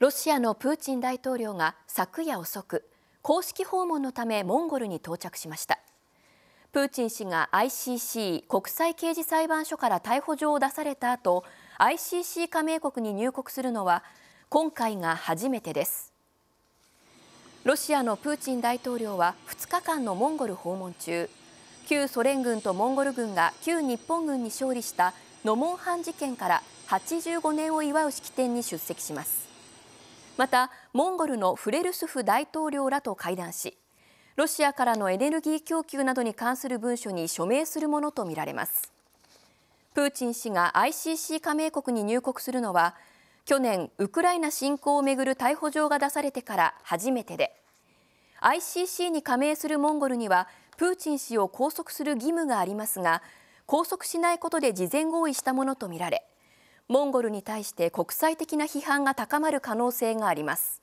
ロシアのプーチン大統領が昨夜遅く公式訪問のためモンゴルに到着しましたプーチン氏が ICC 国際刑事裁判所から逮捕状を出された後 ICC 加盟国に入国するのは今回が初めてですロシアのプーチン大統領は2日間のモンゴル訪問中旧ソ連軍とモンゴル軍が旧日本軍に勝利したノモンハン事件から85年を祝う式典に出席しますまたモンゴルのフレルスフ大統領らと会談しロシアからのエネルギー供給などに関する文書に署名するものとみられますプーチン氏が ICC 加盟国に入国するのは去年ウクライナ侵攻をめぐる逮捕状が出されてから初めてで ICC に加盟するモンゴルにはプーチン氏を拘束する義務がありますが拘束しないことで事前合意したものとみられモンゴルに対して国際的な批判が高まる可能性があります。